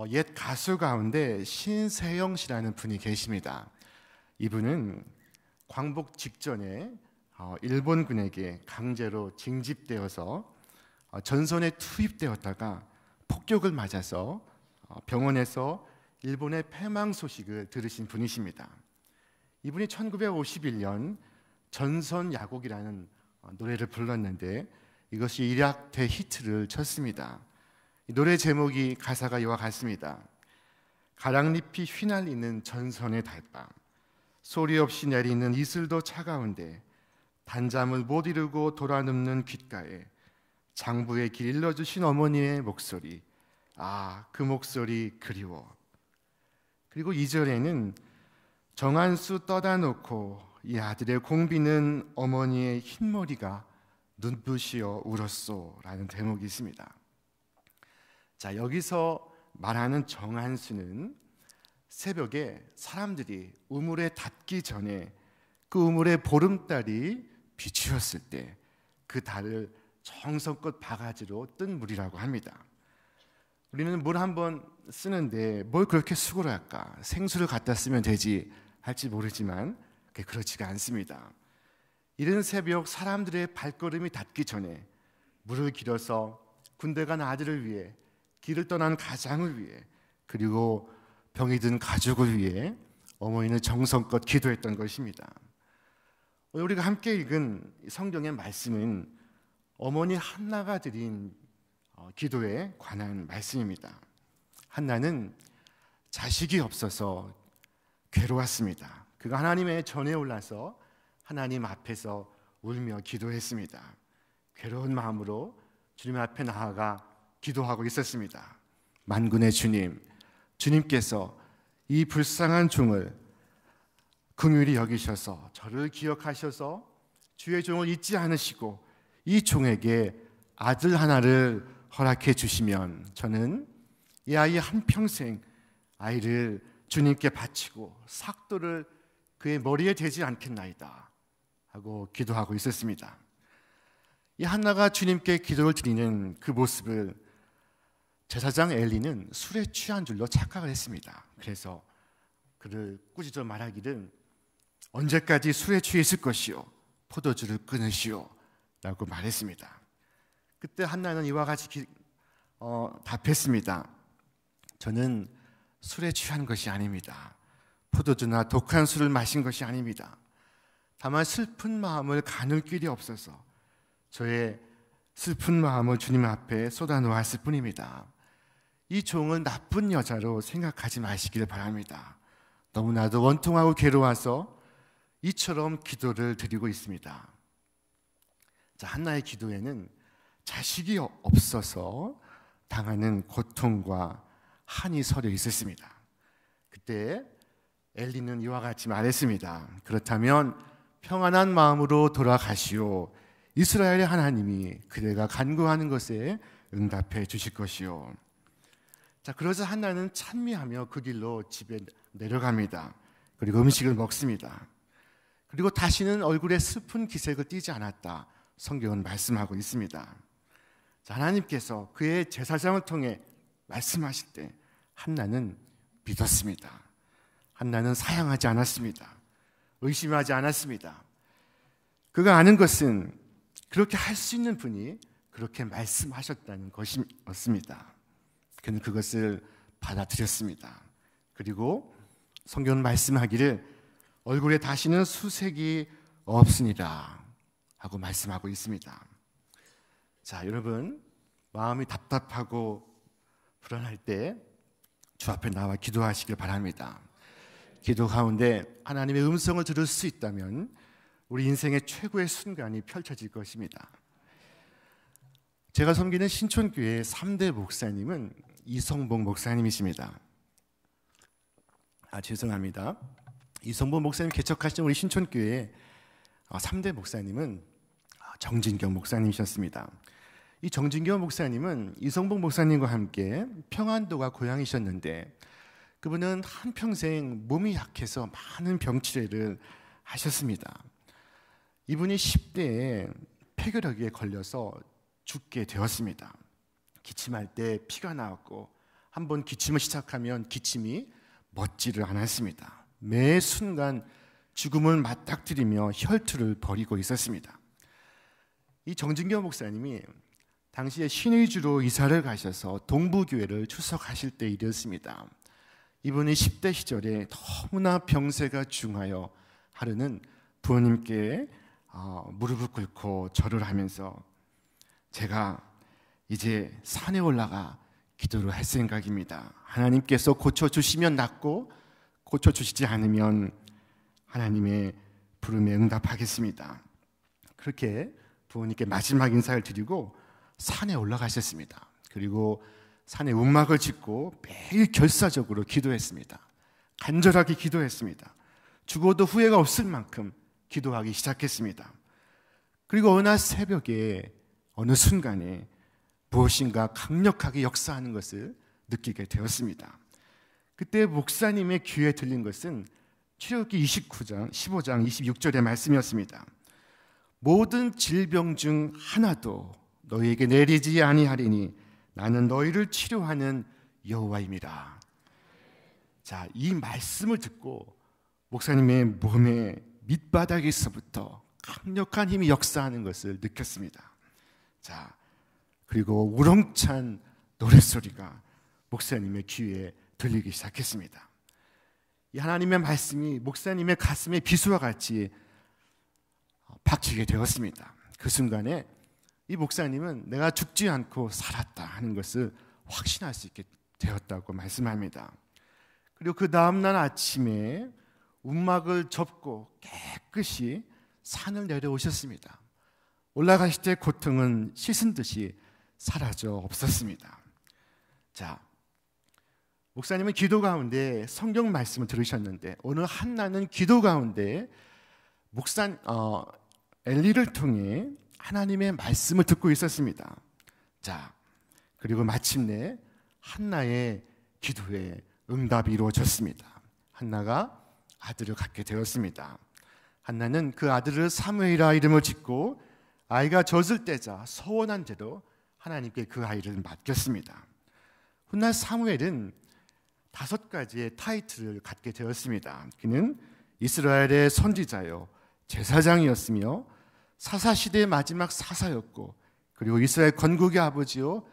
어, 옛 가수 가운데 신세영 씨라는 분이 계십니다. 이분은 광복 직전에 어, 일본군에게 강제로 징집되어서 어, 전선에 투입되었다가 폭격을 맞아서 병원에서 일본의 패망 소식을 들으신 분이십니다. 이분이 1951년 전선 야곡이라는 노래를 불렀는데 이것이 일약 대히트를 쳤습니다. 노래 제목이 가사가 이와 같습니다. 가랑잎이 휘날리는 전선의 달밤 소리 없이 내리는 이슬도 차가운데 단잠을 못 이루고 돌아눕는 귓가에 장부의 길 일러주신 어머니의 목소리 아 그 목소리 그리워 그리고 2절에는 정한수 떠다 놓고 이 아들의 공비는 어머니의 흰머리가 눈부시어 울었소라는 대목이 있습니다 자, 여기서 말하는 정한수는 새벽에 사람들이 우물에 닿기 전에 그 우물의 보름달이 비추었을 때 그 달을 정성껏 바가지로 뜬 물이라고 합니다. 우리는 물 한번 쓰는데 뭘 그렇게 수고를 할까? 생수를 갖다 쓰면 되지 할지 모르지만 그렇지가 않습니다. 이른 새벽 사람들의 발걸음이 닿기 전에 물을 길어서 군대 간 아들을 위해 길을 떠난 가장을 위해 그리고 병이 든 가족을 위해 어머니는 정성껏 기도했던 것입니다. 우리가 함께 읽은 성경의 말씀은 어머니 한나가 드린 어, 기도에 관한 말씀입니다. 한나는 자식이 없어서 괴로웠습니다. 그가 하나님의 전에 올라서 하나님 앞에서 울며 기도했습니다. 괴로운 마음으로 주님 앞에 나아가 기도하고 있었습니다. 만군의 주님, 주님께서 이 불쌍한 종을 긍휼히 여기셔서 저를 기억하셔서 주의 종을 잊지 않으시고 이 종에게 아들 하나를 허락해 주시면 저는 이아이한 평생 아이를 주님께 바치고 삭도를 그의 머리에 대지 않겠나이다 하고 기도하고 있었습니다. 이 한나가 주님께 기도를 드리는 그 모습을 제사장 엘리는 술에 취한 줄로 착각을 했습니다. 그래서 그를 꾸짖어 말하기를 언제까지 술에 취해있을것이오 포도주를 끊으시오 라고 말했습니다. 그때 한나는 이와 같이 기, 어, 답했습니다. 저는 술에 취한 것이 아닙니다. 포도주나 독한 술을 마신 것이 아닙니다. 다만 슬픈 마음을 가눌 길이 없어서 저의 슬픈 마음을 주님 앞에 쏟아놓았을 뿐입니다. 이 종을 나쁜 여자로 생각하지 마시길 바랍니다. 너무나도 원통하고 괴로워서 이처럼 기도를 드리고 있습니다. 자, 한나의 기도에는 자식이 없어서 당하는 고통과 한이 서려 있었습니다. 그때 엘리는 이와 같이 말했습니다. 그렇다면 평안한 마음으로 돌아가시오. 이스라엘의 하나님이 그대가 간구하는 것에 응답해 주실 것이요. 자, 그러자 한나는 찬미하며 그 길로 집에 내려갑니다. 그리고 음식을 먹습니다. 그리고 다시는 얼굴에 슬픈 기색을 띠지 않았다. 성경은 말씀하고 있습니다. 자, 하나님께서 그의 제사장을 통해 말씀하실 때 한나는 믿었습니다. 한나는 사양하지 않았습니다. 의심하지 않았습니다. 그가 아는 것은 그렇게 할 수 있는 분이 그렇게 말씀하셨다는 것이었습니다. 그는 그것을 받아들였습니다. 그리고 성경은 말씀하기를 얼굴에 다시는 수색이 없으니라 하고 말씀하고 있습니다. 자, 여러분 마음이 답답하고 불안할 때 주 앞에 나와 기도하시길 바랍니다. 기도 가운데 하나님의 음성을 들을 수 있다면 우리 인생의 최고의 순간이 펼쳐질 것입니다. 제가 섬기는 신촌교회 3대 목사님은 이성봉 목사님이십니다. 아 죄송합니다. 이성봉 목사님 개척하신 우리 신촌교회 3대 어, 목사님은 아, 정진경 목사님이셨습니다. 이 정진경 목사님은 이성봉 목사님과 함께 평안도가 고향이셨는데 그분은 한평생 몸이 약해서 많은 병치레를 하셨습니다. 이분이 10대에 폐결핵에 걸려서 죽게 되었습니다. 기침할 때 피가 나왔고 한번 기침을 시작하면 기침이 멎지를 않았습니다. 매 순간 죽음을 맞닥뜨리며 혈투를 벌이고 있었습니다. 이 정진교 목사님이 당시에 신의주로 이사를 가셔서 동부교회를 출석하실 때 일이었습니다. 이분이 10대 시절에 너무나 병세가 중하여 하루는 부모님께 어, 무릎을 꿇고 절을 하면서 제가 이제 산에 올라가 기도를 할 생각입니다. 하나님께서 고쳐 주시면 낫고 고쳐 주시지 않으면 하나님의 부름에 응답하겠습니다. 그렇게 부모님께 마지막 인사를 드리고 산에 올라가셨습니다. 그리고 산에 운막을 짓고 매일 결사적으로 기도했습니다. 간절하게 기도했습니다. 죽어도 후회가 없을 만큼 기도하기 시작했습니다. 그리고 어느 새벽에 어느 순간에 무엇인가 강력하게 역사하는 것을 느끼게 되었습니다. 그때 목사님의 귀에 들린 것은 출애굽기 29장, 15장, 26절의 말씀이었습니다. 모든 질병 중 하나도 너희에게 내리지 아니하리니 나는 너희를 치료하는 여호와입니다. 자, 이 말씀을 듣고 목사님의 몸의 밑바닥에서부터 강력한 힘이 역사하는 것을 느꼈습니다. 자, 그리고 우렁찬 노랫소리가 목사님의 귀에 들리기 시작했습니다. 이 하나님의 말씀이 목사님의 가슴에 비수와 같이 어, 박히게 되었습니다. 그 순간에 이 목사님은 내가 죽지 않고 살았다 하는 것을 확신할 수 있게 되었다고 말씀합니다. 그리고 그 다음날 아침에 운막을 접고 깨끗이 산을 내려오셨습니다. 올라가실 때 고통은 씻은 듯이 사라져 없었습니다. 자, 목사님은 기도 가운데 성경 말씀을 들으셨는데 오늘 한나는 기도 가운데 목사 어, 엘리를 통해 하나님의 말씀을 듣고 있었습니다. 자, 그리고 마침내 한나의 기도에 응답이 이루어졌습니다. 한나가 아들을 갖게 되었습니다. 한나는 그 아들을 사무엘이라 이름을 짓고 아이가 젖을 때자 서원한 대로 하나님께 그 아이를 맡겼습니다. 훗날 사무엘은 다섯 가지의 타이틀을 갖게 되었습니다. 그는 이스라엘의 선지자요, 제사장이었으며 사사 시대의 마지막 사사였고 그리고 이스라엘 건국의 아버지요,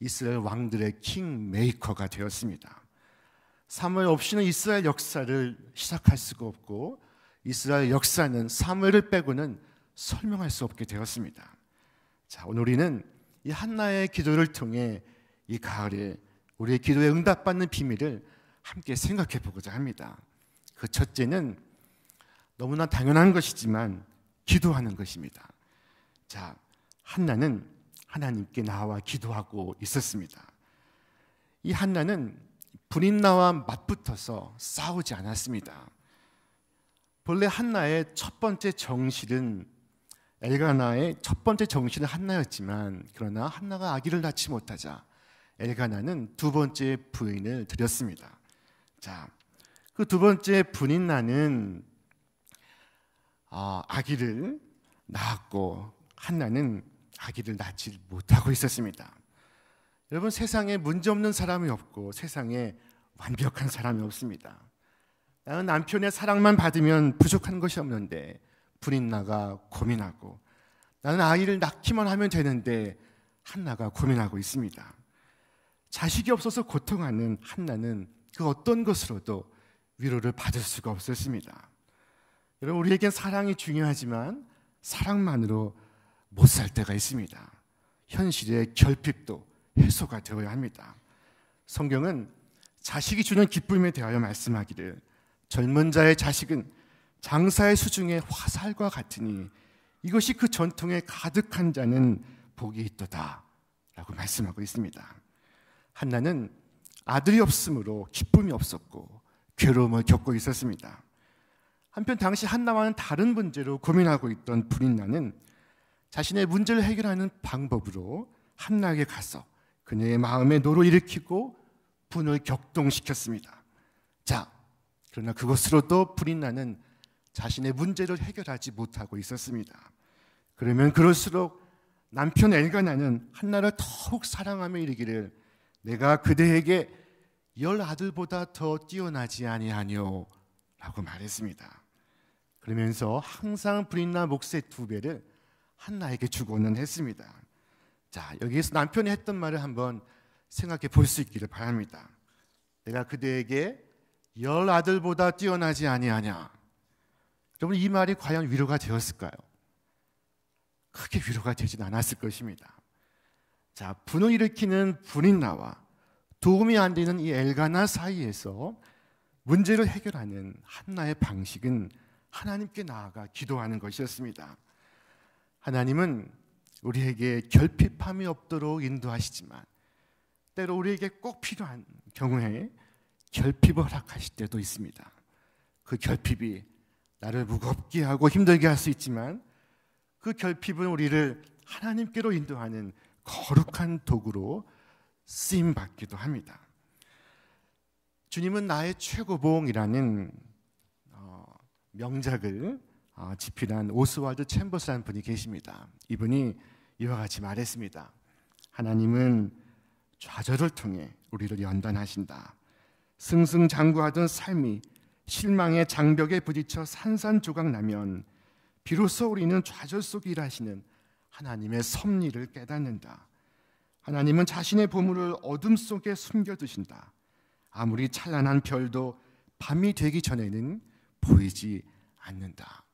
이스라엘 왕들의 킹 메이커가 되었습니다. 사무엘 없이는 이스라엘 역사를 시작할 수가 없고 이스라엘 역사는 사무엘을 빼고는 설명할 수 없게 되었습니다. 자, 오늘 우리는 이 한나의 기도를 통해 이 가을에 우리의 기도에 응답받는 비밀을 함께 생각해 보고자 합니다. 그 첫째는 너무나 당연한 것이지만 기도하는 것입니다. 자, 한나는 하나님께 나와 기도하고 있었습니다. 이 한나는 분인나와 맞붙어서 싸우지 않았습니다. 본래 한나의 첫 번째 정실은 엘가나의 첫 번째 정신은 한나였지만 그러나 한나가 아기를 낳지 못하자 엘가나는 두 번째 부인을 드렸습니다. 자, 그 두 번째 부인 나는 어, 아기를 낳았고 한나는 아기를 낳지 못하고 있었습니다. 여러분 세상에 문제 없는 사람이 없고 세상에 완벽한 사람이 없습니다. 나는 남편의 사랑만 받으면 부족한 것이 없는데 브인나가 고민하고 나는 아이를 낳기만 하면 되는데 한나가 고민하고 있습니다. 자식이 없어서 고통하는 한나는 그 어떤 것으로도 위로를 받을 수가 없었습니다. 여러분 우리에겐 사랑이 중요하지만 사랑만으로 못 살 때가 있습니다. 현실의 결핍도 해소가 되어야 합니다. 성경은 자식이 주는 기쁨에 대하여 말씀하기를 젊은 자의 자식은 장사의 수중에 화살과 같으니 이것이 그 전통에 가득한 자는 복이 있도다. 라고 말씀하고 있습니다. 한나는 아들이 없으므로 기쁨이 없었고 괴로움을 겪고 있었습니다. 한편 당시 한나와는 다른 문제로 고민하고 있던 브린나는 자신의 문제를 해결하는 방법으로 한나에게 가서 그녀의 마음에 노로 일으키고 분을 격동시켰습니다. 자, 그러나 그것으로도 브린나는 자신의 문제를 해결하지 못하고 있었습니다. 그러면 그럴수록 남편 엘가나는 한나를 더욱 사랑하며 이르기를 내가 그대에게 열 아들보다 더 뛰어나지 아니하뇨 라고 말했습니다. 그러면서 항상 브린나 목세 두 배를 한나에게 주고는 했습니다. 자, 여기에서 남편이 했던 말을 한번 생각해 볼 수 있기를 바랍니다. 내가 그대에게 열 아들보다 뛰어나지 아니하냐. 여러분 이 말이 과연 위로가 되었을까요? 크게 위로가 되진 않았을 것입니다. 자, 분을 일으키는 분인나와 도움이 안 되는 이 엘가나 사이에서 문제를 해결하는 한나의 방식은 하나님께 나아가 기도하는 것이었습니다. 하나님은 우리에게 결핍함이 없도록 인도하시지만 때로 우리에게 꼭 필요한 경우에 결핍을 허락하실 때도 있습니다. 그 결핍이 나를 무겁게 하고 힘들게 할 수 있지만 그 결핍은 우리를 하나님께로 인도하는 거룩한 도구로 쓰임 받기도 합니다. 주님은 나의 최고봉이라는 어, 명작을 어, 집필한 오스왈드 챔버스라는 분이 계십니다. 이분이 이와 같이 말했습니다. 하나님은 좌절을 통해 우리를 연단하신다. 승승장구하던 삶이 실망의 장벽에 부딪혀 산산조각 나면 비로소 우리는 좌절 속 일하시는 하나님의 섭리를 깨닫는다. 하나님은 자신의 보물을 어둠 속에 숨겨 두신다. 아무리 찬란한 별도 밤이 되기 전에는 보이지 않는다.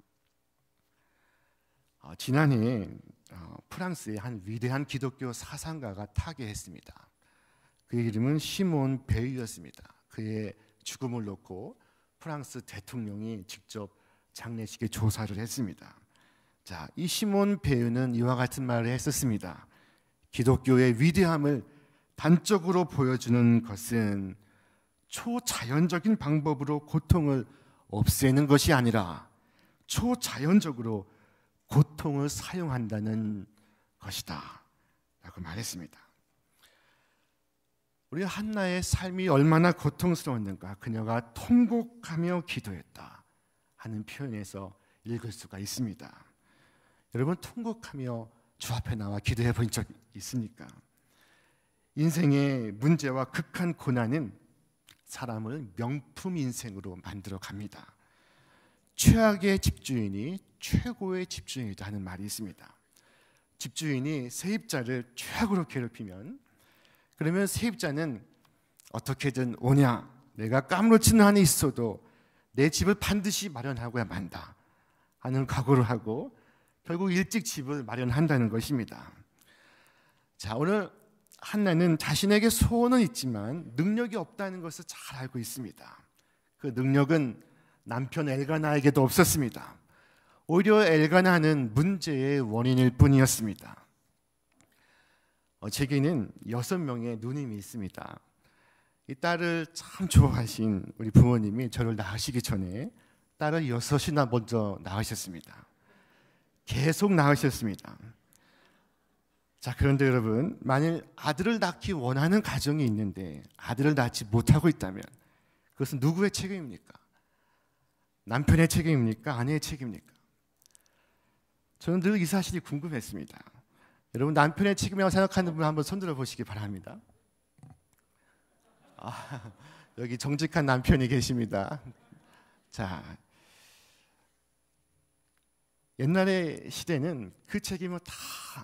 어, 지난해 어, 프랑스의 한 위대한 기독교 사상가가 타계했습니다. 그의 이름은 시몬 베이였습니다. 그의 죽음을 놓고 프랑스 대통령이 직접 장례식에 조사를 했습니다. 자, 이 시몬 배우는 이와 같은 말을 했었습니다. 기독교의 위대함을 단적으로 보여주는 것은 초자연적인 방법으로 고통을 없애는 것이 아니라 초자연적으로 고통을 사용한다는 것이다. 라고 말했습니다. 우리 한나의 삶이 얼마나 고통스러웠는가 그녀가 통곡하며 기도했다 하는 표현에서 읽을 수가 있습니다. 여러분 통곡하며 주 앞에 나와 기도해 본 적 있습니까? 인생의 문제와 극한 고난은 사람을 명품 인생으로 만들어 갑니다. 최악의 집주인이 최고의 집주인이다 하는 말이 있습니다. 집주인이 세입자를 최악으로 괴롭히면 그러면 세입자는 어떻게든 오냐 내가 까무러치는 한이 있어도 내 집을 반드시 마련하고야 만다 하는 각오를 하고 결국 일찍 집을 마련한다는 것입니다. 자 오늘 한나는 자신에게 소원은 있지만 능력이 없다는 것을 잘 알고 있습니다. 그 능력은 남편 엘가나에게도 없었습니다. 오히려 엘가나는 문제의 원인일 뿐이었습니다. 어, 제게는 여섯 명의 누님이 있습니다. 이 딸을 참 좋아하신 우리 부모님이 저를 낳으시기 전에 딸을 여섯이나 먼저 낳으셨습니다. 계속 낳으셨습니다. 자, 그런데 여러분, 만일 아들을 낳기 원하는 가정이 있는데 아들을 낳지 못하고 있다면 그것은 누구의 책임입니까? 남편의 책임입니까? 아내의 책임입니까? 저는 늘 이 사실이 궁금했습니다. 여러분 남편의 책임이라고 생각하는 분 한번 손들어 보시기 바랍니다. 아, 여기 정직한 남편이 계십니다. 자, 옛날의 시대는 그 책임을 다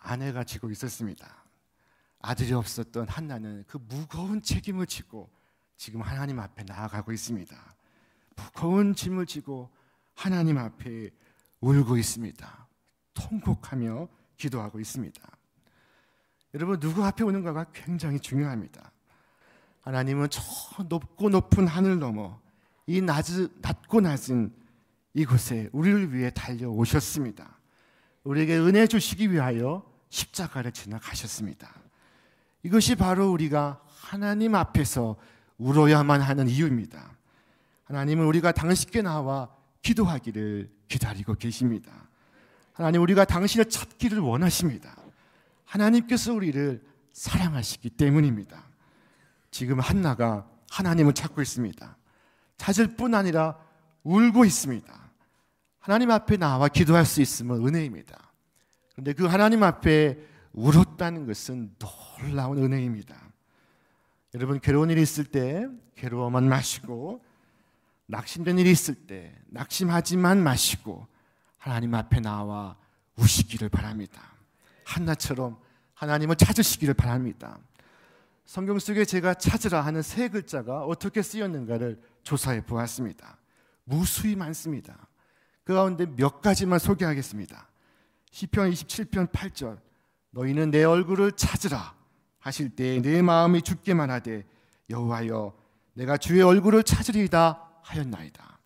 아내가 지고 있었습니다. 아들이 없었던 한나는 그 무거운 책임을 지고 지금 하나님 앞에 나아가고 있습니다. 무거운 짐을 지고 하나님 앞에 울고 있습니다. 통곡하며 기도하고 있습니다. 여러분 누구 앞에 오는가가 굉장히 중요합니다. 하나님은 저 높고 높은 하늘 넘어 이 낮은, 낮고 낮은 이곳에 우리를 위해 달려오셨습니다. 우리에게 은혜 주시기 위하여 십자가를 지나가셨습니다. 이것이 바로 우리가 하나님 앞에서 울어야만 하는 이유입니다. 하나님은 우리가 당신께 나와 기도하기를 기다리고 계십니다. 하나님 우리가 당신을 찾기를 원하십니다. 하나님께서 우리를 사랑하시기 때문입니다. 지금 한나가 하나님을 찾고 있습니다. 찾을 뿐 아니라 울고 있습니다. 하나님 앞에 나와 기도할 수 있음은 은혜입니다. 그런데 그 하나님 앞에 울었다는 것은 놀라운 은혜입니다. 여러분 괴로운 일이 있을 때 괴로워만 마시고 낙심된 일이 있을 때 낙심하지만 마시고 하나님 앞에 나와 우시기를 바랍니다. 한나처럼 하나님을 찾으시기를 바랍니다. 성경 속에 제가 찾으라 하는 세 글자가 어떻게 쓰였는가를 조사해 보았습니다. 무수히 많습니다. 그 가운데 몇 가지만 소개하겠습니다. 시편 27편 8절 너희는 내 얼굴을 찾으라 하실 때 내 마음이 죽게만 하되 여호와여 내가 주의 얼굴을 찾으리이다 하였나이다.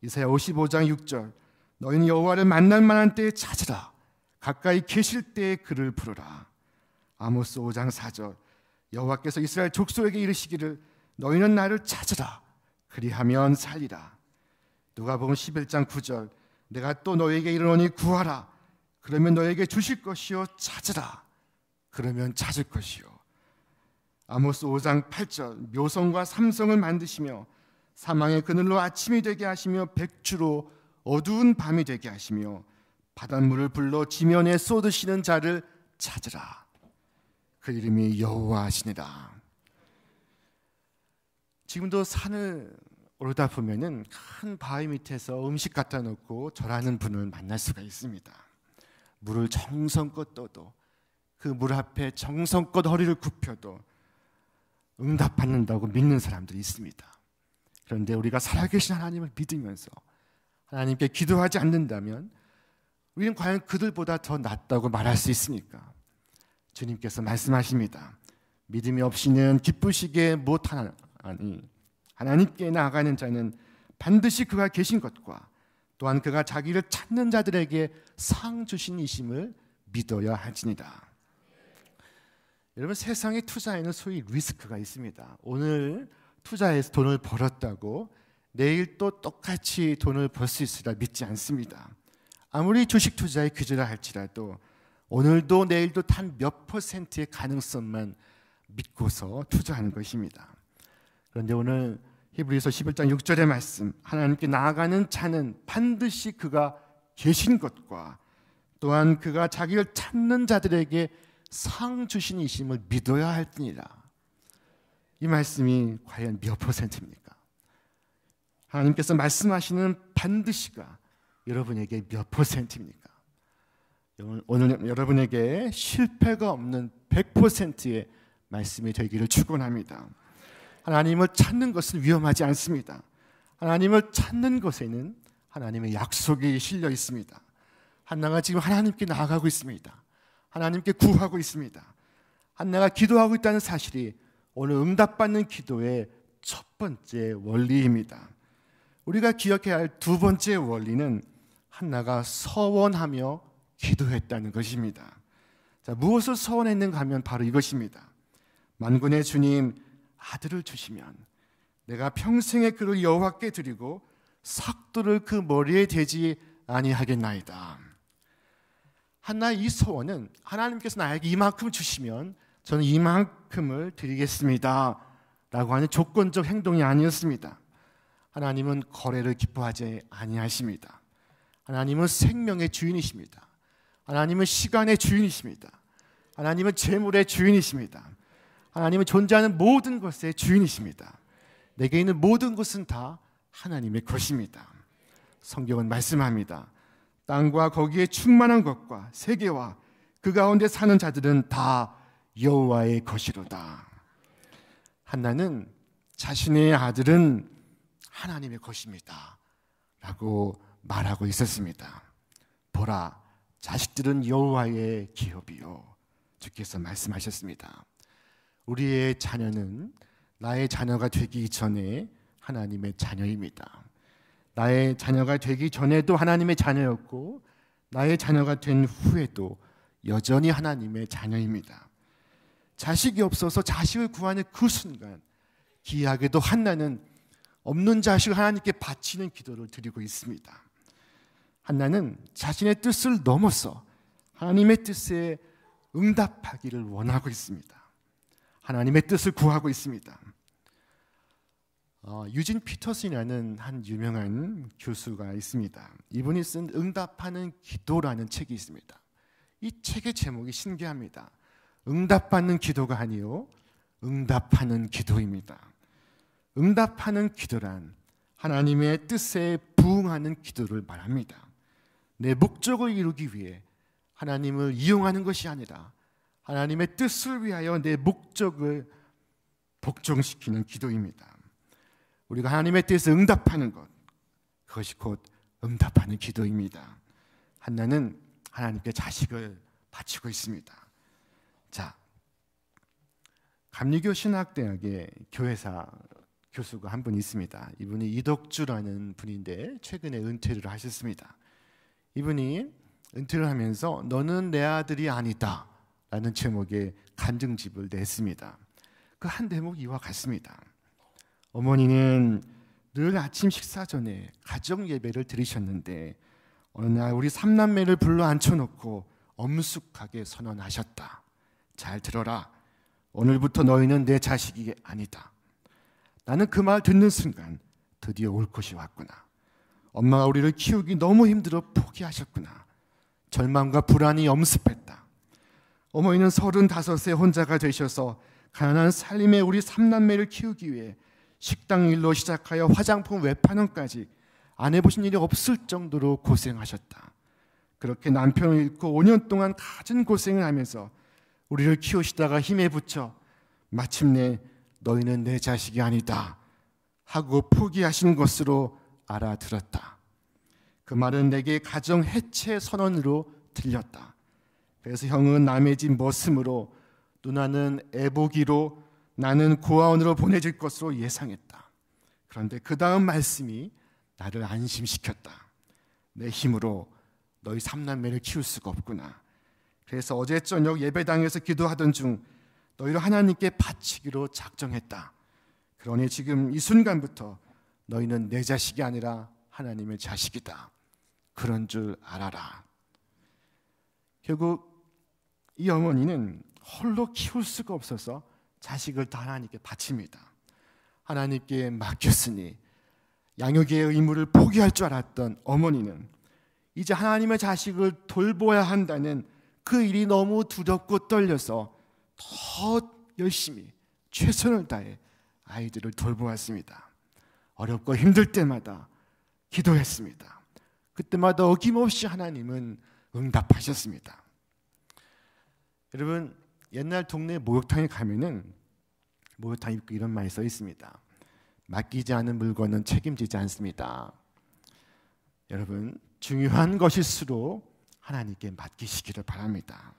이사야 55장 6절 너희는 여호와를 만날 만한 때에 찾으라. 가까이 계실 때에 그를 부르라. 아모스 5장 4절 여호와께서 이스라엘 족속에게 이르시기를 너희는 나를 찾으라. 그리하면 살리라. 누가복음 11장 9절 내가 또 너희에게 이르노니 구하라. 그러면 너에게 주실 것이요 찾으라. 그러면 찾을 것이요. 아모스 5장 8절 묘성과 삼성을 만드시며 사망의 그늘로 아침이 되게 하시며 백주로 어두운 밤이 되게 하시며 바닷물을 불러 지면에 쏟으시는 자를 찾으라. 그 이름이 여호와시니라. 지금도 산을 오르다 보면은 큰 바위 밑에서 음식 갖다 놓고 절하는 분을 만날 수가 있습니다. 물을 정성껏 떠도 그 물 앞에 정성껏 허리를 굽혀도 응답받는다고 믿는 사람들이 있습니다. 그런데 우리가 살아계신 하나님을 믿으면서 하나님께 기도하지 않는다면 우리는 과연 그들보다 더 낫다고 말할 수 있습니까? 주님께서 말씀하십니다. 믿음이 없이는 기쁘시게 못하나니 하나님께 나아가는 자는 반드시 그가 계신 것과 또한 그가 자기를 찾는 자들에게 상 주신 이심을 믿어야 하지니다 여러분 세상에 투자에는 소위 리스크가 있습니다. 오늘 투자해서 돈을 벌었다고 내일 또 똑같이 돈을 벌 수 있으리라 믿지 않습니다. 아무리 주식 투자에 규제를 할지라도 오늘도 내일도 단 몇 퍼센트의 가능성만 믿고서 투자하는 것입니다. 그런데 오늘 히브리서 11장 6절의 말씀 하나님께 나아가는 자는 반드시 그가 계신 것과 또한 그가 자기를 찾는 자들에게 상 주신 이심을 믿어야 할뿐이라. 이 말씀이 과연 몇 퍼센트입니까? 하나님께서 말씀하시는 반드시가 여러분에게 몇 퍼센트입니까? 오늘 여러분에게 실패가 없는 100%의 말씀이 되기를 축원합니다. 하나님을 찾는 것은 위험하지 않습니다. 하나님을 찾는 것에는 하나님의 약속이 실려 있습니다. 한나가 지금 하나님께 나아가고 있습니다. 하나님께 구하고 있습니다. 한나가 기도하고 있다는 사실이 오늘 응답받는 기도의 첫 번째 원리입니다. 우리가 기억해야 할 두 번째 원리는 한나가 서원하며 기도했다는 것입니다. 자, 무엇을 서원했는가 하면 바로 이것입니다. 만군의 주님 아들을 주시면 내가 평생의 그를 여호와께 드리고 삭도를 그 머리에 대지 아니하겠나이다. 한나의 이 소원은 하나님께서 나에게 이만큼 주시면 저는 이만큼을 드리겠습니다. 라고 하는 조건적 행동이 아니었습니다. 하나님은 거래를 기뻐하지 아니하십니다. 하나님은 생명의 주인이십니다. 하나님은 시간의 주인이십니다. 하나님은 재물의 주인이십니다. 하나님은 존재하는 모든 것의 주인이십니다. 내게 있는 모든 것은 다 하나님의 것입니다. 성경은 말씀합니다. 땅과 거기에 충만한 것과 세계와 그 가운데 사는 자들은 다 여호와의 것이로다. 한나는 자신의 아들은 하나님의 것입니다. 라고 말하고 있었습니다. 보라, 자식들은 여호와의 기업이요. 주께서 말씀하셨습니다. 우리의 자녀는 나의 자녀가 되기 전에 하나님의 자녀입니다. 나의 자녀가 되기 전에도 하나님의 자녀였고 나의 자녀가 된 후에도 여전히 하나님의 자녀입니다. 자식이 없어서 자식을 구하는 그 순간 기이하게도 한나는 없는 자식을 하나님께 바치는 기도를 드리고 있습니다. 한나는 자신의 뜻을 넘어서 하나님의 뜻에 응답하기를 원하고 있습니다. 하나님의 뜻을 구하고 있습니다. 어, 유진 피터슨이라는 한 유명한 교수가 있습니다. 이분이 쓴 응답하는 기도라는 책이 있습니다. 이 책의 제목이 신기합니다. 응답받는 기도가 아니요, 응답하는 기도입니다. 응답하는 기도란 하나님의 뜻에 부응하는 기도를 말합니다. 내 목적을 이루기 위해 하나님을 이용하는 것이 아니라 하나님의 뜻을 위하여 내 목적을 복종시키는 기도입니다. 우리가 하나님의 뜻에 응답하는 것 그것이 곧 응답하는 기도입니다. 한나는 하나님께 자식을 바치고 있습니다. 자, 감리교 신학대학의 교회사 교수가 한 분 있습니다. 이분이 이덕주라는 분인데 최근에 은퇴를 하셨습니다. 이분이 은퇴를 하면서 너는 내 아들이 아니다 라는 제목의 간증집을 냈습니다. 그 한 대목이 와 같습니다. 어머니는 늘 아침 식사 전에 가정 예배를 드리셨는데 어느 날 우리 삼남매를 불러 앉혀놓고 엄숙하게 선언하셨다. 잘 들어라. 오늘부터 너희는 내 자식이 아니다. 나는 그 말 듣는 순간 드디어 올 것이 왔구나. 엄마가 우리를 키우기 너무 힘들어 포기하셨구나. 절망과 불안이 엄습했다. 어머니는 서른다섯에 혼자가 되셔서 가난한 살림에 우리 삼남매를 키우기 위해 식당 일로 시작하여 화장품 외판원까지 안 해보신 일이 없을 정도로 고생하셨다. 그렇게 남편을 잃고 5년 동안 가진 고생을 하면서 우리를 키우시다가 힘에 부쳐 마침내 너희는 내 자식이 아니다 하고 포기하신 것으로 알아들었다. 그 말은 내게 가정 해체 선언으로 들렸다. 그래서 형은 남의 집 머슴으로 누나는 애보기로 나는 고아원으로 보내질 것으로 예상했다. 그런데 그 다음 말씀이 나를 안심시켰다. 내 힘으로 너희 삼남매를 키울 수가 없구나. 그래서 어제 저녁 예배당에서 기도하던 중 너희를 하나님께 바치기로 작정했다. 그러니 지금 이 순간부터 너희는 내 자식이 아니라 하나님의 자식이다. 그런 줄 알아라. 결국 이 어머니는 홀로 키울 수가 없어서 자식을 다 하나님께 바칩니다. 하나님께 맡겼으니 양육의 의무를 포기할 줄 알았던 어머니는 이제 하나님의 자식을 돌보야 한다는 그 일이 너무 두렵고 떨려서 더 열심히 최선을 다해 아이들을 돌보았습니다. 어렵고 힘들 때마다 기도했습니다. 그때마다 어김없이 하나님은 응답하셨습니다. 여러분 옛날 동네 목욕탕에 가면은 목욕탕 입구 이런 말이 써 있습니다. 맡기지 않은 물건은 책임지지 않습니다. 여러분 중요한 것일수록 하나님께 맡기시기를 바랍니다.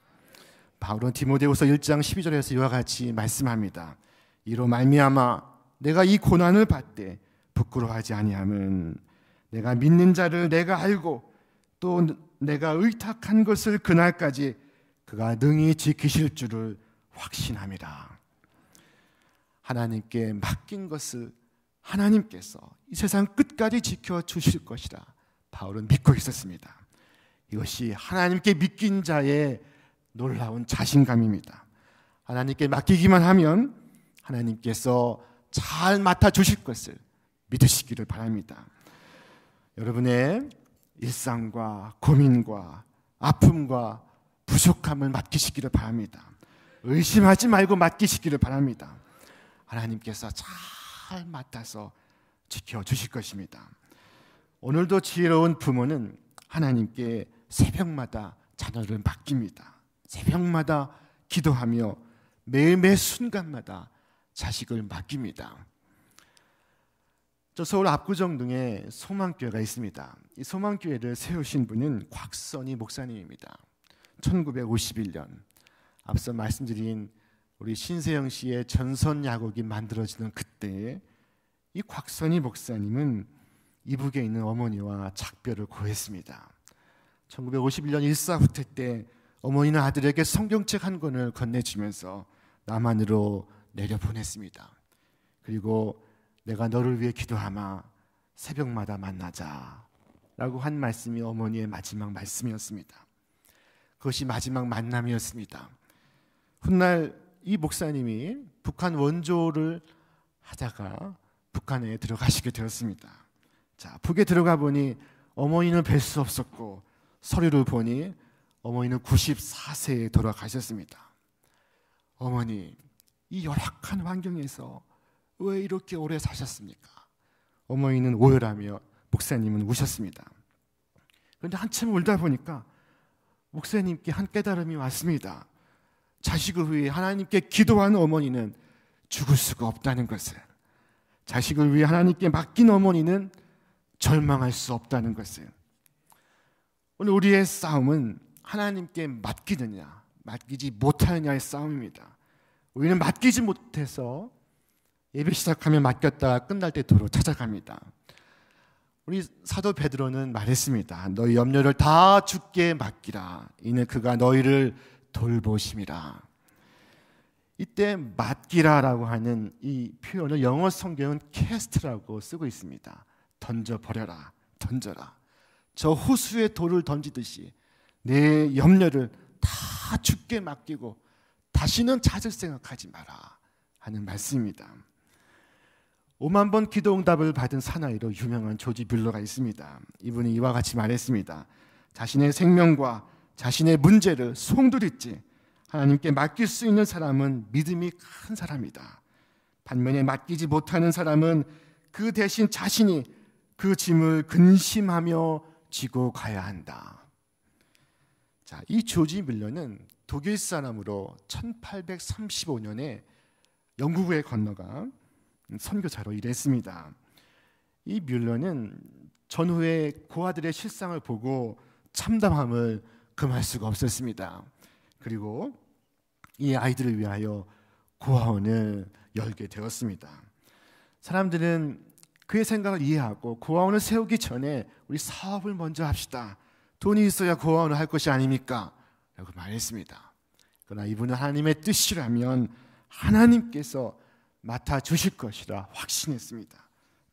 바울은 디모데후서 1장 12절에서 이와 같이 말씀합니다. 이로 말미암아 내가 이 고난을 받되 부끄러워하지 아니함은 내가 믿는 자를 내가 알고 또 내가 의탁한 것을 그날까지 그가 능히 지키실 줄을 확신함이라. 하나님께 맡긴 것을 하나님께서 이 세상 끝까지 지켜 주실 것이라 바울은 믿고 있었습니다. 이것이 하나님께 믿긴 자의 놀라운 자신감입니다. 하나님께 맡기기만 하면 하나님께서 잘 맡아 주실 것을 믿으시기를 바랍니다. 여러분의 일상과 고민과 아픔과 부족함을 맡기시기를 바랍니다. 의심하지 말고 맡기시기를 바랍니다. 하나님께서 잘 맡아서 지켜 주실 것입니다. 오늘도 지혜로운 부모는 하나님께 새벽마다 자녀를 맡깁니다. 새벽마다 기도하며 매일매 순간마다 자식을 맡깁니다. 저 서울 압구정 등에 소망교회가 있습니다. 이 소망교회를 세우신 분은 곽선희 목사님입니다. 1951년 앞서 말씀드린 우리 신세영 씨의 전선 야곡이 만들어지는 그때에 이 곽선희 목사님은 이북에 있는 어머니와 작별을 고했습니다. 1951년 일사후퇴 때 어머니는 아들에게 성경책 한 권을 건네주면서 남한으로 내려보냈습니다. 그리고 내가 너를 위해 기도하마 새벽마다 만나자 라고 한 말씀이 어머니의 마지막 말씀이었습니다. 그것이 마지막 만남이었습니다. 훗날 이 목사님이 북한 원조를 하다가 북한에 들어가시게 되었습니다. 자, 북에 들어가 보니 어머니는 뵐 수 없었고 서류를 보니 어머니는 94세에 돌아가셨습니다. 어머니, 이 열악한 환경에서 왜 이렇게 오래 사셨습니까? 어머니는 오열하며 목사님은 우셨습니다. 그런데 한참 울다 보니까 목사님께 한 깨달음이 왔습니다. 자식을 위해 하나님께 기도하는 어머니는 죽을 수가 없다는 것을, 자식을 위해 하나님께 맡긴 어머니는 절망할 수 없다는 것을. 오늘 우리의 싸움은 하나님께 맡기느냐, 맡기지 못하느냐의 싸움입니다. 우리는 맡기지 못해서 예배 시작하면 맡겼다가 끝날 때 도로 찾아갑니다. 우리 사도 베드로는 말했습니다. 너희 염려를 다 죽게 맡기라. 이는 그가 너희를 돌보심이라. 이때 맡기라라고 하는 이 표현을 영어 성경은 캐스트라고 쓰고 있습니다. 던져 버려라. 던져라. 저 호수에 돌을 던지듯이 내 염려를 다 죽게 맡기고 다시는 찾을 생각하지 마라 하는 말씀입니다. 5만 번 기도 응답을 받은 사나이로 유명한 조지 빌러가 있습니다. 이분이 이와 같이 말했습니다. 자신의 생명과 자신의 문제를 송두리째 하나님께 맡길 수 있는 사람은 믿음이 큰 사람이다. 반면에 맡기지 못하는 사람은 그 대신 자신이 그 짐을 근심하며 지고 가야 한다. 자, 이 조지 밀러는 독일 사람으로 1835년에 영국에 건너가 선교사로 일했습니다. 이 뮬러는 전후의 고아들의 실상을 보고 참담함을 금할 수가 없었습니다. 그리고 이 아이들을 위하여 고아원을 열게 되었습니다. 사람들은 그의 생각을 이해하고 고아원을 세우기 전에 우리 사업을 먼저 합시다. 돈이 있어야 고원을할 것이 아닙니까? 라고 말했습니다. 그러나 이분은 하나님의 뜻이라면 하나님께서 맡아 주실 것이라 확신했습니다.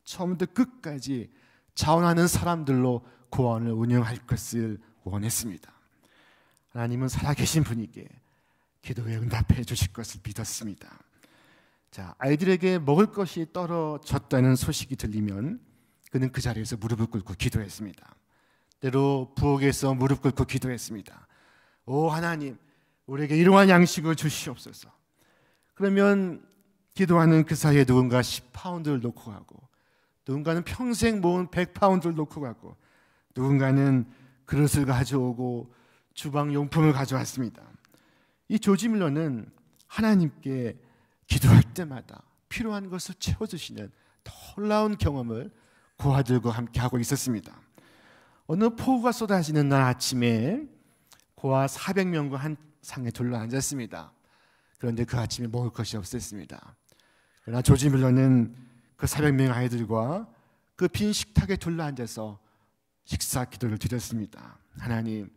처음부터 끝까지 자원하는 사람들로 고원을 운영할 것을 원했습니다. 하나님은 살아계신 분이기 기도에 응답해 주실 것을 믿었습니다. 자, 아이들에게 먹을 것이 떨어졌다는 소식이 들리면 그는 그 자리에서 무릎을 꿇고 기도했습니다. 때로 부엌에서 무릎 꿇고 기도했습니다. 오 하나님, 우리에게 이러한 양식을 주시옵소서. 그러면 기도하는 그 사이에 누군가 10파운드를 놓고 가고 누군가는 평생 모은 100파운드를 놓고 가고 누군가는 그릇을 가져오고 주방 용품을 가져왔습니다. 이 조지 밀러는 하나님께 기도할 때마다 필요한 것을 채워주시는 놀라운 경험을 고아들과 함께 하고 있었습니다. 어느 폭우가 쏟아지는 날 아침에 고아 400명과 한 상에 둘러앉았습니다. 그런데 그 아침에 먹을 것이 없었습니다. 그러나 조지 밀러는 그 400명 아이들과 그 빈 식탁에 둘러앉아서 식사 기도를 드렸습니다. 하나님,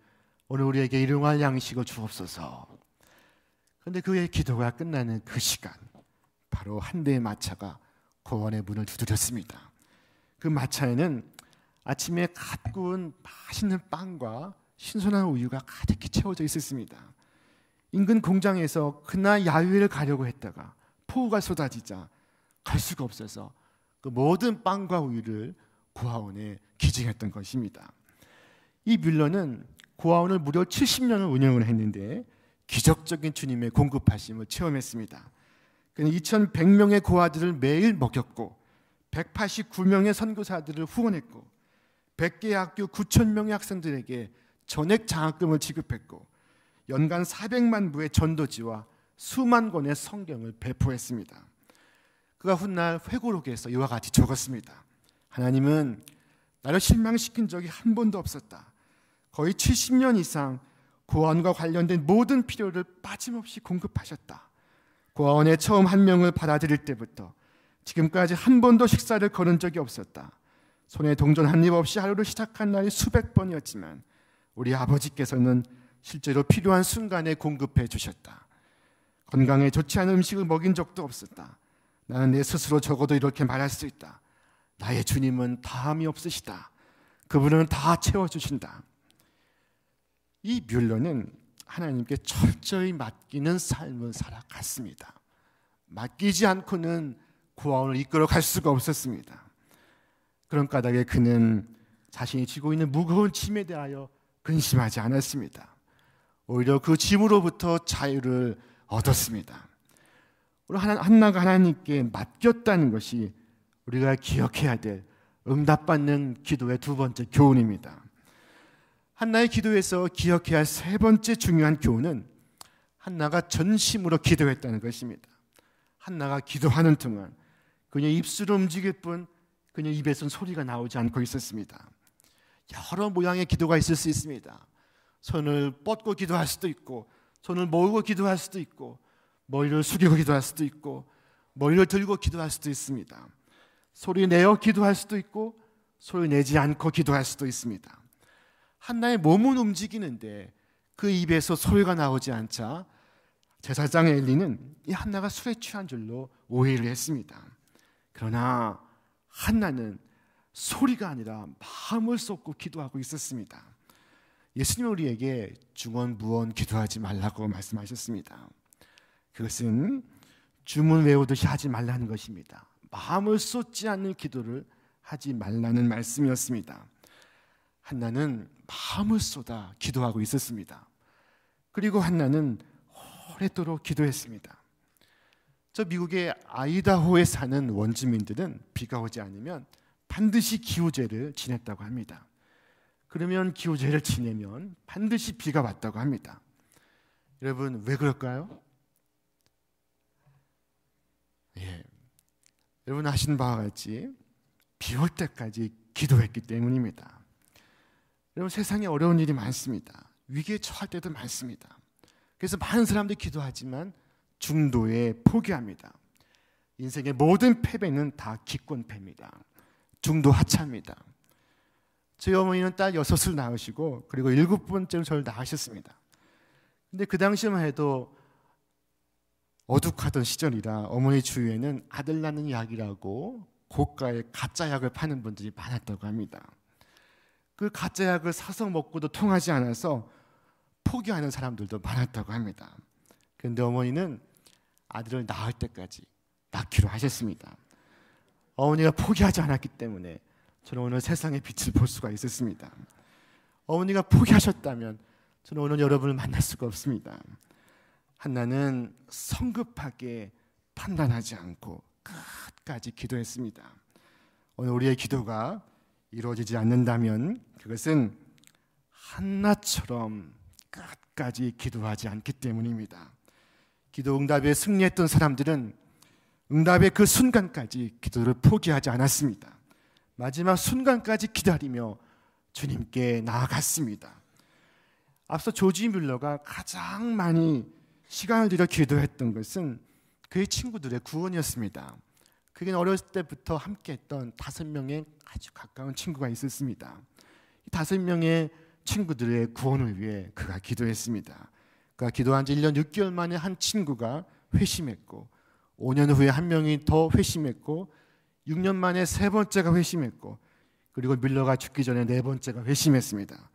오늘 우리에게 일용할 양식을 주옵소서. 그런데 그의 기도가 끝나는 그 시간, 바로 한 대의 마차가 고원의 문을 두드렸습니다. 그 마차에는 아침에 갓 구운 맛있는 빵과 신선한 우유가 가득히 채워져 있었습니다. 인근 공장에서 그날 야유를 가려고 했다가 폭우가 쏟아지자 갈 수가 없어서 그 모든 빵과 우유를 고아원에 기증했던 것입니다. 이 뮬러는 고아원을 무려 70년을 운영을 했는데 기적적인 주님의 공급하심을 체험했습니다. 2,100명의 고아들을 매일 먹였고 189명의 선교사들을 후원했고 100개 학교 9천 명의 학생들에게 전액 장학금을 지급했고 연간 400만 부의 전도지와 수만 권의 성경을 배포했습니다. 그가 훗날 회고록에서 이와 같이 적었습니다. 하나님은 나를 실망시킨 적이 한 번도 없었다. 거의 70년 이상 고아원과 관련된 모든 필요를 빠짐없이 공급하셨다. 고아원에 처음 한 명을 받아들일 때부터 지금까지 한 번도 식사를 거른 적이 없었다. 손에 동전 한 입 없이 하루를 시작한 날이 수백 번이었지만 우리 아버지께서는 실제로 필요한 순간에 공급해 주셨다. 건강에 좋지 않은 음식을 먹인 적도 없었다. 나는 내 스스로 적어도 이렇게 말할 수 있다. 나의 주님은 다함이 없으시다. 그분은 다 채워주신다. 이 뮬러는 하나님께 철저히 맡기는 삶을 살아갔습니다. 맡기지 않고는 구원을 이끌어 갈 수가 없었습니다. 그런 까닭에 그는 자신이 지고 있는 무거운 짐에 대하여 근심하지 않았습니다. 오히려 그 짐으로부터 자유를 얻었습니다. 우리 한나가 하나님께 맡겼다는 것이 우리가 기억해야 될 응답받는 기도의 두 번째 교훈입니다. 한나의 기도에서 기억해야 할 세 번째 중요한 교훈은 한나가 전심으로 기도했다는 것입니다. 한나가 기도하는 동안 그녀 입술을 움직일 뿐 그냥 입에선 소리가 나오지 않고 있었습니다. 여러 모양의 기도가 있을 수 있습니다. 손을 뻗고 기도할 수도 있고, 손을 모으고 기도할 수도 있고, 머리를 숙이고 기도할 수도 있고, 머리를 들고 기도할 수도 있습니다. 소리 내어 기도할 수도 있고, 소리 내지 않고 기도할 수도 있습니다. 한나의 몸은 움직이는데 그 입에서 소리가 나오지 않자 제사장 엘리는 이 한나가 술에 취한 줄로 오해를 했습니다. 그러나 한나는 소리가 아니라 마음을 쏟고 기도하고 있었습니다. 예수님은 우리에게 중언부언 기도하지 말라고 말씀하셨습니다. 그것은 주문 외우듯이 하지 말라는 것입니다. 마음을 쏟지 않는 기도를 하지 말라는 말씀이었습니다. 한나는 마음을 쏟아 기도하고 있었습니다. 그리고 한나는 오랫도록 기도했습니다. 저 미국의 아이다호에 사는 원주민들은 비가 오지 않으면 반드시 기호제를 지냈다고 합니다. 그러면 기호제를 지내면 반드시 비가 왔다고 합니다. 여러분 왜 그럴까요? 예, 여러분 아시는 바와 같이 비올 때까지 기도했기 때문입니다. 여러분 세상에 어려운 일이 많습니다. 위기에 처할 때도 많습니다. 그래서 많은 사람들이 기도하지만 중도에 포기합니다. 인생의 모든 패배는 다 기권패입니다. 중도 하차입니다. 저희 어머니는 딸 여섯을 낳으시고 그리고 일곱 번째로 저를 낳으셨습니다. 근데 그 당시만 해도 어둑하던 시절이라 어머니 주위에는 아들 낳는 약이라고 고가의 가짜 약을 파는 분들이 많았다고 합니다. 그 가짜 약을 사서 먹고도 통하지 않아서 포기하는 사람들도 많았다고 합니다. 그런데 어머니는 아들을 낳을 때까지 낳기로 하셨습니다. 어머니가 포기하지 않았기 때문에 저는 오늘 세상의 빛을 볼 수가 있었습니다. 어머니가 포기하셨다면 저는 오늘 여러분을 만날 수가 없습니다. 한나는 성급하게 판단하지 않고 끝까지 기도했습니다. 오늘 우리의 기도가 이루어지지 않는다면 그것은 한나처럼 끝까지 기도하지 않기 때문입니다. 기도 응답에 승리했던 사람들은 응답의 그 순간까지 기도를 포기하지 않았습니다. 마지막 순간까지 기다리며 주님께 나아갔습니다. 앞서 조지 뮬러가 가장 많이 시간을 들여 기도했던 것은 그의 친구들의 구원이었습니다. 그게 어렸을 때부터 함께했던 다섯 명의 아주 가까운 친구가 있었습니다. 다섯 명의 친구들의 구원을 위해 그가 기도했습니다. 그러니까 기도한 지 1년 6개월 만에 한 친구가 회심했고 5년 후에 한 명이 더 회심했고 6년 만에 세 번째가 회심했고 그리고 밀러가 죽기 전에 네 번째가 회심했습니다.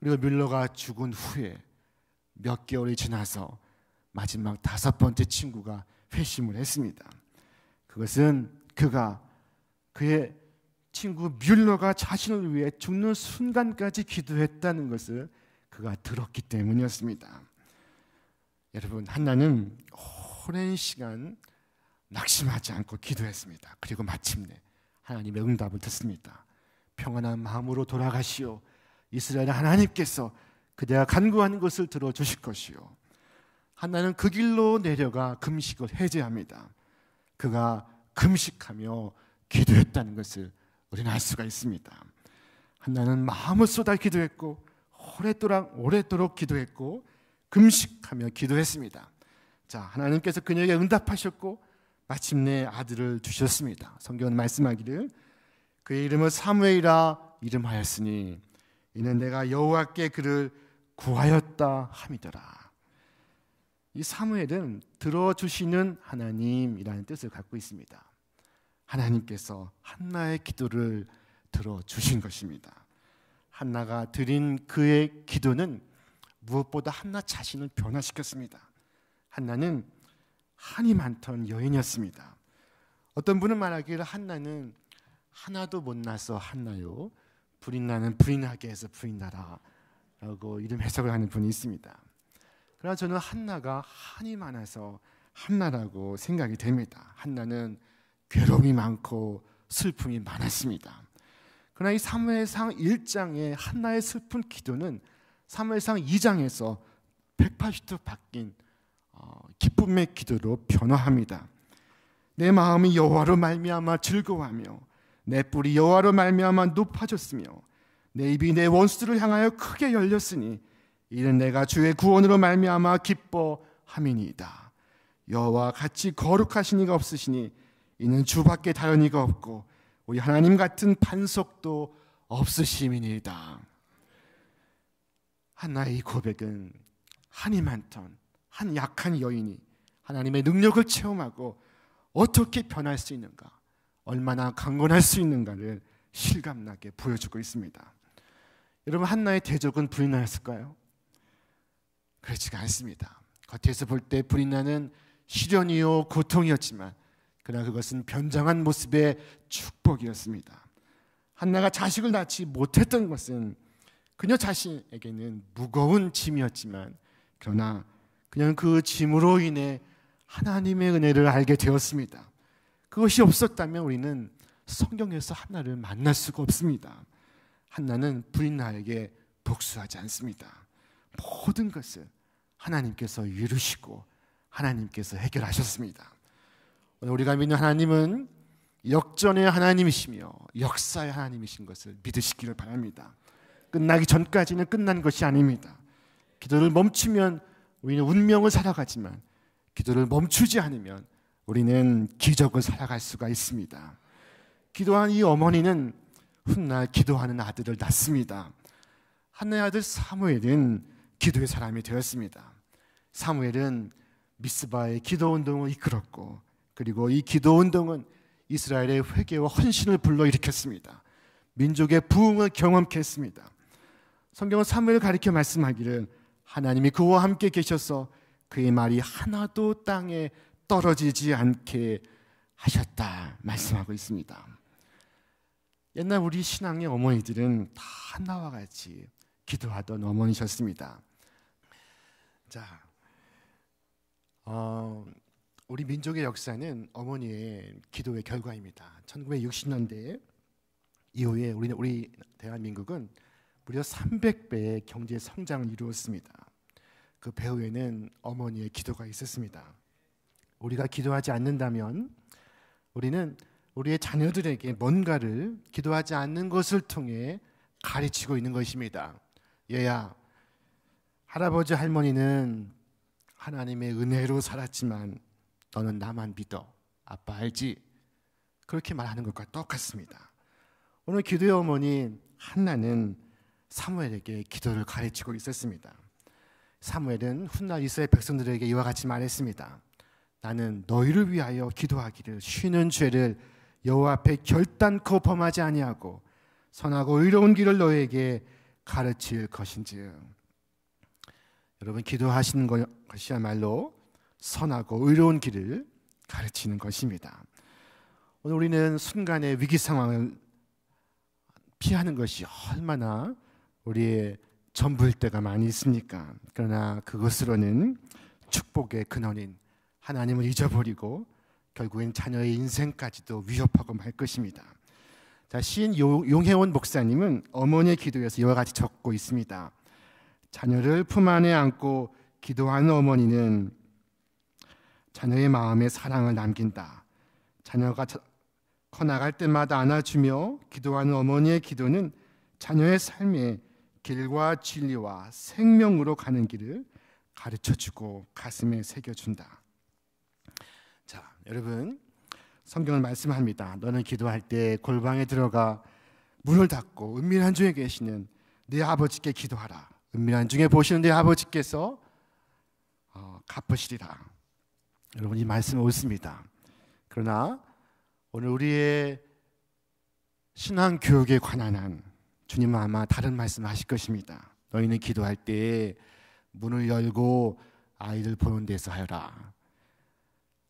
그리고 밀러가 죽은 후에 몇 개월이 지나서 마지막 다섯 번째 친구가 회심을 했습니다. 그것은 그가 그의 친구 뮬러가 자신을 위해 죽는 순간까지 기도했다는 것을 그가 들었기 때문이었습니다. 여러분 한나는 오랜 시간 낙심하지 않고 기도했습니다. 그리고 마침내 하나님의 응답을 듣습니다. 평안한 마음으로 돌아가시오. 이스라엘 하나님께서 그대가 간구하는 것을 들어 주실 것이요. 하나는 그 길로 내려가 금식을 해제합니다. 그가 금식하며 기도했다는 것을 우리는 알 수가 있습니다. 하나는 마음을 쏟아 기도했고 오랫동안 오랫도록 기도했고 금식하며 기도했습니다. 자, 하나님께서 그녀에게 응답하셨고 마침내 아들을 주셨습니다. 성경은 말씀하기를 그의 이름을 사무엘이라 이름하였으니 이는 내가 여호와께 그를 구하였다 함이더라. 이 사무엘은 들어주시는 하나님이라는 뜻을 갖고 있습니다. 하나님께서 한나의 기도를 들어주신 것입니다. 한나가 드린 그의 기도는 무엇보다 한나 자신을 변화시켰습니다. 한나는 한이 많던 여인이었습니다. 어떤 분은 말하기를 한나는 하나도 못나서 한나요. 불인 나는 불인하게 해서 불인나라라고 이름 해석을 하는 분이 있습니다. 그러나 저는 한나가 한이 많아서 한나라고 생각이 됩니다. 한나는 괴로움이 많고 슬픔이 많았습니다. 그러나 이 사무엘상 1장의 한나의 슬픈 기도는 3월엘상 2장에서 180도 바뀐 어, 기쁨의 기도로 변화합니다. 내 마음이 여호와로 말미암아 즐거워하며 내 뿔이 여호와로 말미암아 높아졌으며 내 입이 내 원수들을 향하여 크게 열렸으니 이는 내가 주의 구원으로 말미암아 기뻐함이니이다. 여호와 같이 거룩하신 이가 없으시니 이는 주밖에 다른 이가 없고 우리 하나님 같은 반석도 없으심이니이다. 한나의 고백은 한이 많던 한 약한 여인이 하나님의 능력을 체험하고 어떻게 변할 수 있는가, 얼마나 강건할 수 있는가를 실감나게 보여주고 있습니다. 여러분 한나의 대적은 불인하였을까요? 그렇지가 않습니다. 겉에서 볼 때 불인하는 시련이요 고통이었지만 그러나 그것은 변장한 모습의 축복이었습니다. 한나가 자식을 낳지 못했던 것은 그녀 자신에게는 무거운 짐이었지만 그러나 그녀는 그 짐으로 인해 하나님의 은혜를 알게 되었습니다. 그것이 없었다면 우리는 성경에서 하나를 만날 수가 없습니다. 한나는 부인 나에게 복수하지 않습니다. 모든 것을 하나님께서 이루시고 하나님께서 해결하셨습니다. 오늘 우리가 믿는 하나님은 역전의 하나님이시며 역사의 하나님이신 것을 믿으시기를 바랍니다. 끝나기 전까지는 끝난 것이 아닙니다. 기도를 멈추면 우리는 운명을 살아가지만 기도를 멈추지 않으면 우리는 기적을 살아갈 수가 있습니다. 기도한 이 어머니는 훗날 기도하는 아들을 낳습니다. 하나의 아들 사무엘은 기도의 사람이 되었습니다. 사무엘은 미스바의 기도 운동을 이끌었고 그리고 이 기도 운동은 이스라엘의 회개와 헌신을 불러일으켰습니다. 민족의 부흥을 경험 했습니다. 성경은 사무엘을 가리켜 말씀하기를 하나님이 그와 함께 계셔서 그의 말이 하나도 땅에 떨어지지 않게 하셨다 말씀하고 있습니다. 옛날 우리 신앙의 어머니들은 다나와 같이 기도하던 어머니셨습니다. 자, 어, 우리 민족의 역사는 어머니의 기도의 결과입니다. 1960년대 이후에 우리, 우리 대한민국은 무려 300배의 경제 성장을 이루었습니다. 그 배후에는 어머니의 기도가 있었습니다. 우리가 기도하지 않는다면 우리는 우리의 자녀들에게 뭔가를 기도하지 않는 것을 통해 가르치고 있는 것입니다. 얘야, 할아버지 할머니는 하나님의 은혜로 살았지만 너는 나만 믿어. 아빠 알지? 그렇게 말하는 것과 똑같습니다. 오늘 기도의 어머니 한나는 사무엘에게 기도를 가르치고 있었습니다. 사무엘은 훗날 이스라엘 백성들에게 이와 같이 말했습니다. 나는 너희를 위하여 기도하기를 쉬는 죄를 여호와 앞에 결단코 범하지 아니하고 선하고 의로운 길을 너에게 가르칠 것인지 여러분 기도하시는 것이야말로 선하고 의로운 길을 가르치는 것입니다. 오늘 우리는 순간의 위기 상황을 피하는 것이 얼마나 우리의 전부일 때가 많이 있습니까? 그러나 그것으로는 축복의 근원인 하나님을 잊어버리고 결국엔 자녀의 인생까지도 위협하고 말 것입니다. 자, 시인 용해원 목사님은 어머니의 기도에서 이와 같이 적고 있습니다. 자녀를 품 안에 안고 기도하는 어머니는 자녀의 마음에 사랑을 남긴다. 자녀가 커 나갈 때마다 안아주며 기도하는 어머니의 기도는 자녀의 삶에 길과 진리와 생명으로 가는 길을 가르쳐 주고 가슴에 새겨 준다. 자, 여러분 성경을 말씀합니다. 너는 기도할 때 골방에 들어가 문을 닫고 은밀한 중에 계시는 네 아버지께 기도하라. 은밀한 중에 보시는 네 아버지께서 어, 갚으시리라. 여러분 이 말씀 옳습니다. 그러나 오늘 우리의 신앙 교육에 관한 한 주님은 아마 다른 말씀 하실 것입니다. 너희는 기도할 때 문을 열고 아이를 보는 데서 하여라.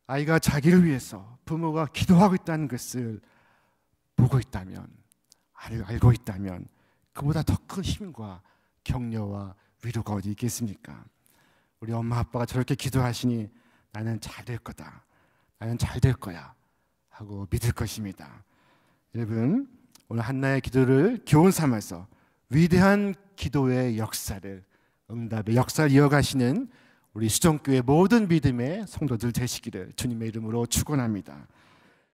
아이가 자기를 위해서 부모가 기도하고 있다는 것을 보고 있다면 알고 있다면 그보다 더 큰 힘과 격려와 위로가 어디 있겠습니까? 우리 엄마 아빠가 저렇게 기도하시니 나는 잘 될 거다. 나는 잘 될 거야. 하고 믿을 것입니다. 여러분 오늘 한나의 기도를 교훈 삼아서 위대한 기도의 역사를 응답의 역사를 이어가시는 우리 수정교회 모든 믿음의 성도들 되시기를 주님의 이름으로 축원합니다.